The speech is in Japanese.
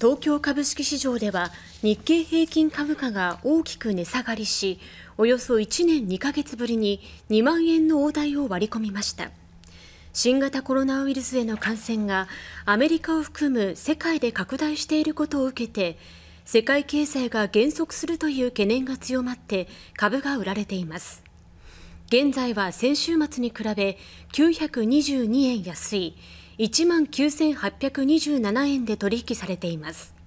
東京株式市場では日経平均株価が大きく値下がりしおよそ1年2ヶ月ぶりに2万円の大台を割り込みました新型コロナウイルスへの感染がアメリカを含む世界で拡大していることを受けて世界経済が減速するという懸念が強まって株が売られています現在は先週末に比べ922円安い1万9827円で取引されています。